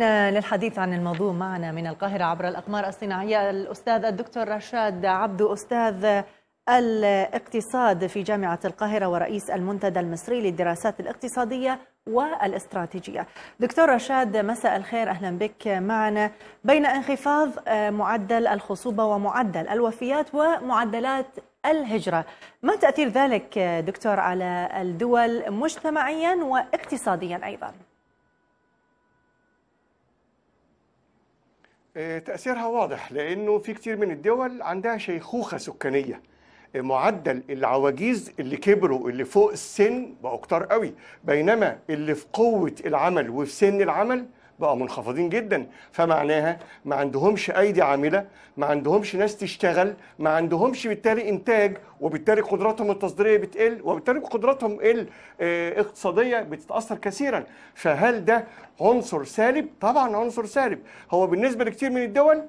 احنا للحديث عن الموضوع معنا من القاهرة عبر الأقمار الصناعية الأستاذ الدكتور رشاد عبدو أستاذ الاقتصاد في جامعة القاهرة ورئيس المنتدى المصري للدراسات الاقتصادية والاستراتيجية دكتور رشاد مساء الخير أهلا بك معنا بين انخفاض آه، معدل الخصوبة ومعدل الوفيات ومعدلات الهجرة ما تأثير ذلك آه، دكتور على الدول مجتمعيا واقتصاديا أيضا؟ آه، تأثيرها واضح لأنه في كتير من الدول عندها شيخوخة سكانية آه، معدل العواجيز اللي كبروا اللي فوق السن بقوا كتار قوي بينما اللي في قوة العمل وفي سن العمل بقوا منخفضين جدا فمعناها ما عندهمش ايدي عامله ما عندهمش ناس تشتغل ما عندهمش بالتالي انتاج وبالتالي قدراتهم التصديريه بتقل وبالتالي قدراتهم آه، الاقتصاديه بتتاثر كثيرا فهل ده عنصر سالب طبعا عنصر سالب هو بالنسبه لكثير من الدول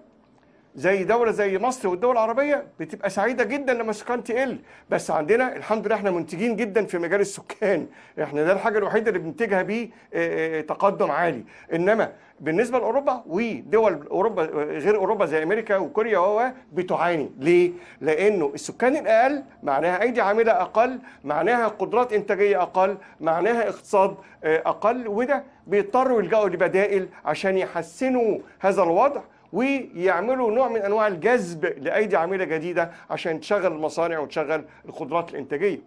زي دوله زي مصر والدول العربيه بتبقى سعيده جدا لما السكان تقل بس عندنا الحمد لله احنا منتجين جدا في مجال السكان احنا ده الحاجه الوحيده اللي بننتجها بيه آه، آه، آه، تقدم عالي انما بالنسبه لاوروبا ودول اوروبا غير اوروبا زي امريكا وكوريا و بتعاني ليه لانه السكان الاقل معناها ايدي عامله اقل معناها قدرات انتاجيه اقل معناها اقتصاد اقل وده بيضطروا يلجأوا لبدائل عشان يحسنوا هذا الوضع ويعملوا نوع من انواع الجذب لايدي عامله جديده عشان تشغل المصانع وتشغل القدرات الانتاجيه.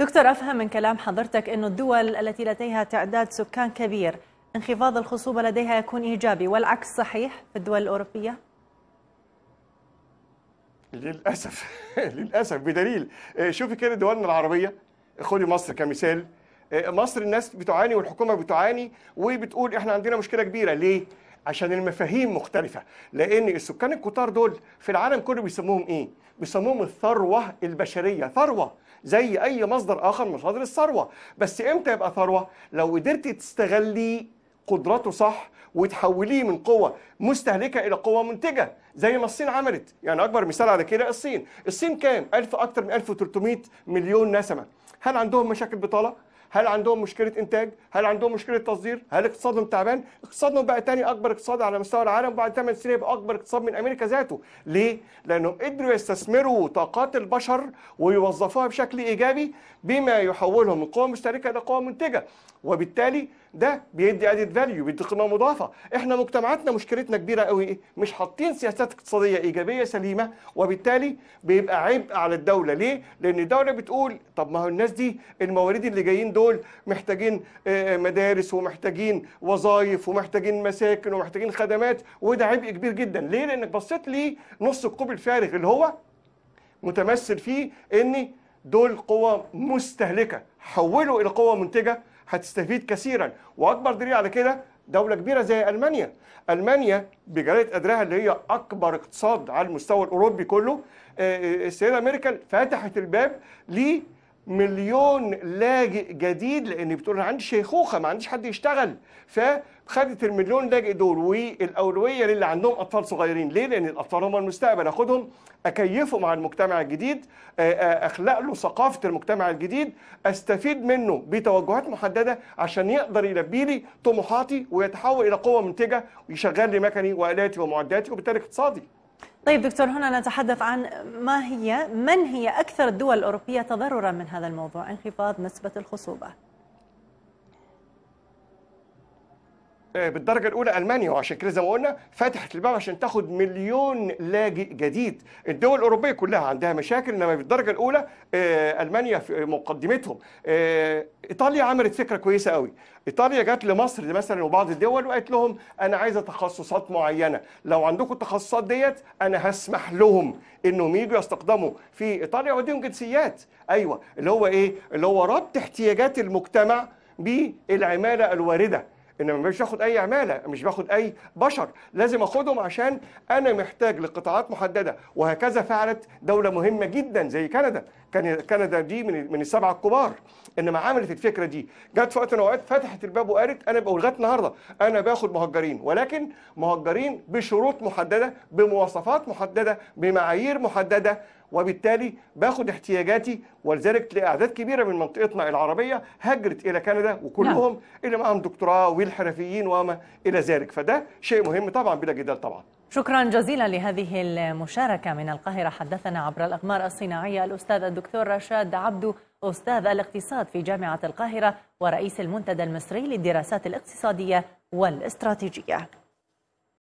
دكتور افهم من كلام حضرتك انه الدول التي لديها تعداد سكان كبير انخفاض الخصوبه لديها يكون ايجابي والعكس صحيح في الدول الاوروبيه؟ للاسف للاسف بدليل آه، شوفي كده دولنا العربيه خدي مصر كمثال آه، مصر الناس بتعاني والحكومه بتعاني وبتقول احنا عندنا مشكله كبيره ليه؟ عشان المفاهيم مختلفة لأن السكان الكتار دول في العالم كله بيسموهم إيه؟ بيسموهم الثروة البشرية ثروة زي أي مصدر آخر مصادر الثروة بس إمتى يبقى ثروة؟ لو قدرت تستغلي قدراته صح وتحوليه من قوة مستهلكة إلى قوة منتجة زي ما الصين عملت يعني أكبر مثال على كده الصين الصين كام؟ ألف أكتر من 1300 مليون نسمة هل عندهم مشاكل بطالة؟ هل عندهم مشكله انتاج هل عندهم مشكله تصدير هل اقتصادهم تعبان اقتصادهم بقى تاني اكبر اقتصاد على مستوى العالم بعد 8 سنين يبقى اكبر اقتصاد من امريكا ذاته ليه لانهم قدروا يستثمروا طاقات البشر ويوظفوها بشكل ايجابي بما يحولهم من قوه مشتركه الى قوه منتجه وبالتالي ده بيدي ادد فاليو بيدي قيمه مضافه احنا مجتمعاتنا مشكلتنا كبيره قوي ايه مش حاطين سياسات اقتصاديه ايجابيه سليمه وبالتالي بيبقى عبء على الدوله ليه لان الدوله بتقول طب ما هو الناس دي الموارد اللي جايين دول محتاجين آه، آه، مدارس ومحتاجين وظائف ومحتاجين مساكن ومحتاجين خدمات وده عبء كبير جدا ليه لانك بصيت لنص الكوب الفارغ اللي هو متمثل فيه ان دول قوى مستهلكه حولوا الى قوى منتجه هتستفيد كثيرا واكبر دليل على كده دوله كبيره زي المانيا المانيا بجلاله قدرها اللي هي اكبر اقتصاد على المستوى الاوروبي كله آه، السيده ميركل فتحت الباب ل مليون لاجئ جديد لان بتقول انا عندي شيخوخه ما عنديش حد يشتغل فخدت المليون لاجئ دول والاولويه للي عندهم اطفال صغيرين ليه؟ لان الاطفال هم المستقبل اخدهم اكيفه مع المجتمع الجديد اخلق له ثقافه المجتمع الجديد استفيد منه بتوجهات محدده عشان يقدر يلبي لي طموحاتي ويتحول الى قوه منتجه ويشغل لي مكني والاتي ومعداتي وبالتالي اقتصادي. طيب دكتور هنا نتحدث عن ما هي من هي أكثر الدول الأوروبية تضررا من هذا الموضوع انخفاض نسبة الخصوبة آه، بالدرجه الاولى المانيا وعشان كده زي ما قلنا فتحت الباب عشان تاخد مليون لاجئ جديد الدول الاوروبيه كلها عندها مشاكل انما بالدرجه الاولى آه، المانيا في مقدمتهم آه، ايطاليا عملت فكره كويسه قوي ايطاليا جت لمصر مثلا وبعض الدول وقالت لهم انا عايزه تخصصات معينه لو عندكم التخصصات ديت انا هسمح لهم انهم يجوا يستخدموا في ايطاليا وديهم جنسيات ايوه اللي هو ايه اللي هو ربط احتياجات المجتمع بالعماله الوارده انما مش باخد اي عماله مش باخد اي بشر لازم اخدهم عشان انا محتاج لقطاعات محدده وهكذا فعلت دوله مهمه جدا زي كندا كندا دي من من السبعه الكبار انما عملت الفكره دي جت في وقت من الاوقات فتحت الباب وقالت انا لغايه النهارده انا باخد مهجرين ولكن مهجرين بشروط محدده بمواصفات محدده بمعايير محدده وبالتالي باخد احتياجاتي ولذلك تلاقي اعداد كبيره من منطقتنا العربيه هجرت الى كندا وكلهم نعم. اللي معاهم دكتوراه والحرفيين وما الى ذلك فده شيء مهم طبعا بلا جدال طبعا شكرا جزيلا لهذه المشاركة من القاهرة حدثنا عبر الأقمار الصناعية الأستاذ الدكتور رشاد عبدو أستاذ الاقتصاد في جامعة القاهرة ورئيس المنتدى المصري للدراسات الاقتصادية والاستراتيجية